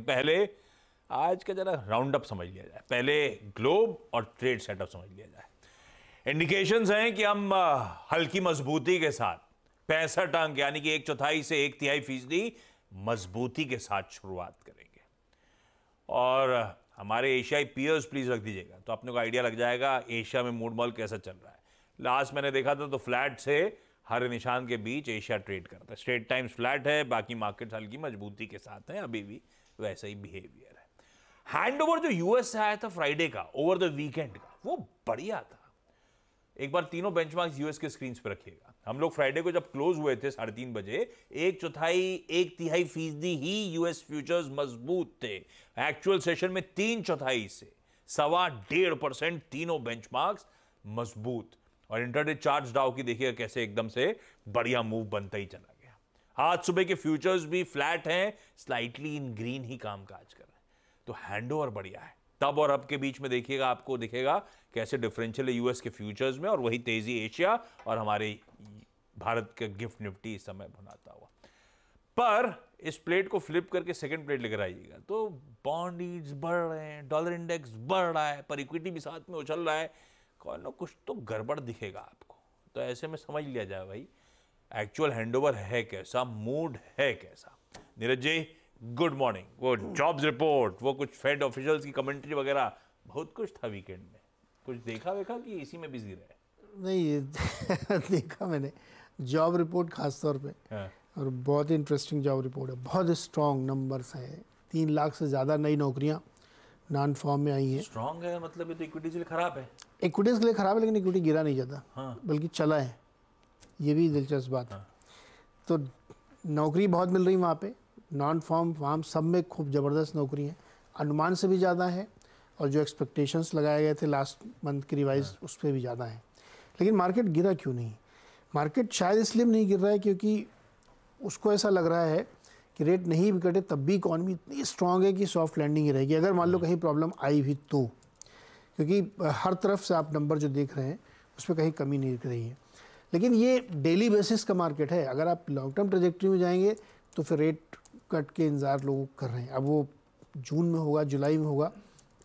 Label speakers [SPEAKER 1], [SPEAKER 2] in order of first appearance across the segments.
[SPEAKER 1] पहले आज का जरा राउंड अप समझ लिया जाए पहले ग्लोब और ट्रेड सेटअप समझ लिया जाए इंडिकेशंस हैं कि हम हल्की मजबूती के साथ पैंसठ अंक यानी कि एक चौथाई से एक तिहाई फीसदी मजबूती के साथ शुरुआत करेंगे और हमारे एशियाई पीयर्स प्लीज रख दीजिएगा तो अपने को आइडिया लग जाएगा एशिया में मूड मॉल कैसा चल रहा है लास्ट मैंने देखा था तो फ्लैट से हर निशान के बीच एशिया ट्रेड करता है स्ट्रेट टाइम्स फ्लैट है बाकी मार्केट हल्की मजबूती के साथ हैं अभी भी वैसा ही बिहेवियर है हैंडओवर जो यूएस से आया था फ्राइडे का ओवर द वीकेंड का वो बढ़िया था एक बार तीनों बेंच यूएस के स्क्रीन पर रखिएगा हम लोग फ्राइडे को जब क्लोज हुए थे साढ़े तीन बजे एक चौथाई एक तिहाई फीसदी ही यूएस फ्यूचर्स मजबूत थे एक्चुअल सेशन में तीन चौथाई से सवा डेढ़ परसेंट तीनों बेंचमार्क्स मजबूत और इंटरडे चार्ज डाउ की देखिएगा कैसे एकदम से बढ़िया मूव बनता ही चला गया आज सुबह के फ्यूचर्स भी फ्लैट हैं स्लाइटली इन ग्रीन ही काम काज कर रहे हैं तो हैंड ओवर बढ़िया है तब और अब के बीच में देखिएगा आपको दिखेगा कैसे डिफरेंशियल है यूएस के फ्यूचर्स में और वही तेजी एशिया और हमारे भारत का गिफ्ट निफ्टी इस समय भुनाता हुआ पर इस प्लेट को फ्लिप करके सेकंड प्लेट लेकर आइएगा तो बॉन्ड बढ़ रहे हैं डॉलर इंडेक्स बढ़ रहा है पर इक्विटी भी साथ में उछल रहा है कोई ना कुछ तो गड़बड़ दिखेगा आपको तो ऐसे में समझ लिया जाए भाई एक्चुअल हैंडओवर है कैसा मूड है कैसा नीरज जी गुड मॉर्निंग वो जॉब्स रिपोर्ट वो कुछ फेड ऑफिशियल्स की कमेंट्री वगैरह बहुत कुछ था वीकेंड में कुछ देखा वेखा कि इसी में बिजी रहे
[SPEAKER 2] नहीं देखा मैंने जॉब रिपोर्ट खास तौर पे हाँ। और बहुत ही इंटरेस्टिंग जॉब रिपोर्ट है बहुत स्ट्रॉन्ग नंबर्स हैं तीन लाख से ज़्यादा नई नौकरियाँ नॉन फॉर्म में आई है
[SPEAKER 1] स्ट्रॉन्ग है मतलब ये तो इक्विटीज के लिए खराब है
[SPEAKER 2] इक्विटीज के लिए खराब है लेकिन इक्विटी गिरा नहीं जाता हाँ। बल्कि चला है ये भी दिलचस्प बात है हाँ। तो नौकरी बहुत मिल रही वहाँ पे नॉन फॉर्म फार्म सब में खूब ज़बरदस्त नौकरी है अनुमान से भी ज़्यादा है और जो एक्सपेक्टेशंस लगाए गए थे लास्ट मंथ की रिवाइज हाँ। उस पर भी ज़्यादा है लेकिन मार्केट गिरा क्यों नहीं मार्केट शायद इसलिए नहीं गिर रहा है क्योंकि उसको ऐसा लग रहा है कि रेट नहीं भी कटे तब भी इकॉनमी इतनी स्ट्रांग है कि सॉफ्ट लैंडिंग ही रहेगी अगर मान लो हम्म। कहीं प्रॉब्लम आई भी तो क्योंकि हर तरफ से आप नंबर जो देख रहे हैं उसमें कहीं कमी नहीं दिख रही है लेकिन ये डेली बेसिस का मार्केट है अगर आप लॉन्ग टर्म ट्रेजेक्ट्री में जाएंगे तो फिर रेट कट के इंतज़ार लोग कर रहे हैं अब वो जून में होगा जुलाई में होगा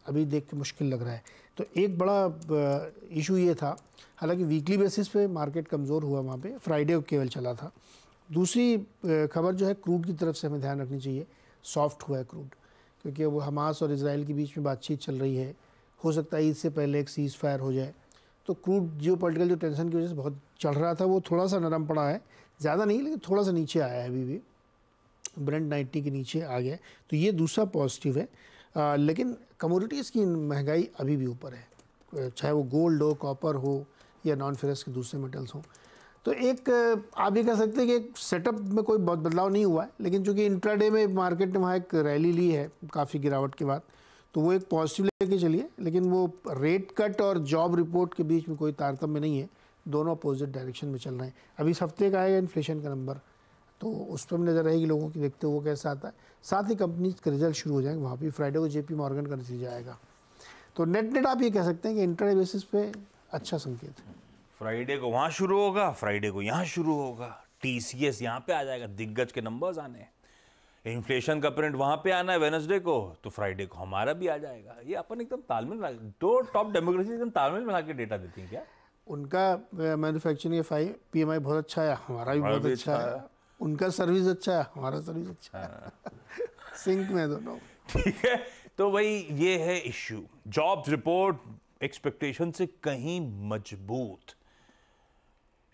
[SPEAKER 2] अभी देख के मुश्किल लग रहा है तो एक बड़ा इशू ये था हालांकि वीकली बेसिस पे मार्केट कमज़ोर हुआ वहाँ पे फ्राइडे केवल चला था दूसरी खबर जो है क्रूड की तरफ से हमें ध्यान रखनी चाहिए सॉफ्ट हुआ है क्रूड क्योंकि अब हमास और इसराइल के बीच में बातचीत चल रही है हो सकता है ईद से पहले एक सीज़ फायर हो जाए तो क्रूड जियो पोलिटिकल जो टेंशन की वजह से बहुत चढ़ रहा था वो थोड़ा सा नरम पड़ा है ज़्यादा नहीं लेकिन थोड़ा सा नीचे आया है अभी भी ब्रेंड नाइन्टी के नीचे आ गया तो ये दूसरा पॉजिटिव है आ, लेकिन कमोडिटीज़ की महंगाई अभी भी ऊपर है चाहे वो गोल्ड हो कॉपर हो या नॉन फेरस के दूसरे मेटल्स हों तो एक आप ये कह सकते हैं कि एक सेटअप में कोई बहुत बदलाव नहीं हुआ है लेकिन चूंकि इंट्राडे में मार्केट ने वहाँ एक रैली ली है काफ़ी गिरावट के बाद तो वो एक पॉजिटिव लेके चलिए लेकिन वो रेट कट और जॉब रिपोर्ट के बीच में कोई तारतम्य नहीं है दोनों अपोजिट डायरेक्शन में चल रहे हैं अभी इस हफ्ते का आएगा इन्फ्लेशन का नंबर तो उस पर भी नज़र रहेगी लोगों की देखते हुए कैसा आता है साथ ही कंपनी के रिजल्ट शुरू हो जाएंगे वहाँ भी फ्राइडे को जेपी मॉर्गन का नतीजा आएगा तो नेट नेट आप ये कह सकते हैं कि इंटरनेट बेसिस पे अच्छा संकेत है
[SPEAKER 1] फ्राइडे को वहाँ शुरू होगा फ्राइडे को यहाँ शुरू होगा टी सी एस यहाँ पर आ जाएगा दिग्गज के नंबर्स आने इन्फ्लेशन का प्रिंट वहां पे आना है वेनसडे को तो फ्राइडे को हमारा भी आ जाएगा ये अपन एकदम तालमेल बना दो टॉप डेमोक्रेसी एकदम तालमेल बना के डेटा देती हैं क्या
[SPEAKER 2] उनका manufacturing F I P M I बहुत अच्छा है हमारा भी बहुत अच्छा, अच्छा है उनका सर्विस अच्छा है हमारा सर्विस अच्छा है सिंक हाँ। में दोनों ठीक
[SPEAKER 1] है तो भाई ये है इश्यू जॉब्स रिपोर्ट एक्सपेक्टेशन से कहीं मजबूत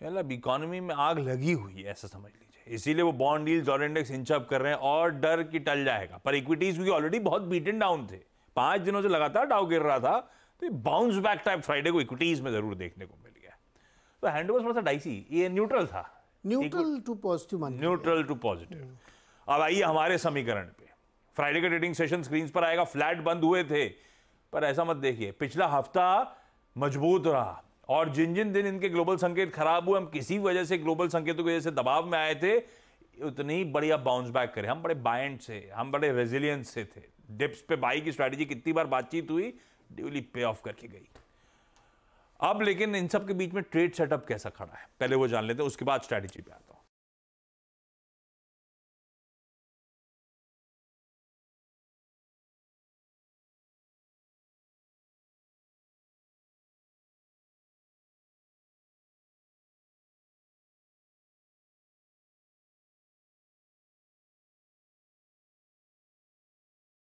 [SPEAKER 1] मतलब इकोनॉमी में आग लगी हुई है ऐसा समझ लीजिए इसीलिए वो बॉन्ड डील्स और इंडेक्स इंचअप कर रहे हैं और डर की टल जाएगा पर इक्विटीज भी ऑलरेडी बहुत बीटन डाउन थे पांच दिनों से लगातार डाउ गिर रहा था तो बाउंस बैक टाइप फ्राइडे को इक्विटीज में जरूर देखने को मिल गया तो ओवर थोड़ा सा डाइसी ये न्यूट्रल था neutral to positive neutral to positive अब आइए हमारे समीकरण पे फ्राइडे का ट्रेडिंग सेशन स्क्रीन पर आएगा फ्लैट बंद हुए थे पर ऐसा मत देखिए पिछला हफ्ता मजबूत रहा और जिन जिन दिन इनके ग्लोबल संकेत खराब हुए हम किसी वजह से ग्लोबल संकेतों की वजह से दबाव में आए थे उतनी बढ़िया बाउंस बैक करें हम बड़े बाइंड से हम बड़े रेजिलियंस से थे डिप्स पे बाई की स्ट्रैटेजी कितनी बार बातचीत हुई ड्यूली पे ऑफ करके गई अब लेकिन इन सब के बीच में ट्रेड सेटअप कैसा खड़ा है पहले वो जान लेते हैं उसके बाद स्ट्रैटेजी पे आता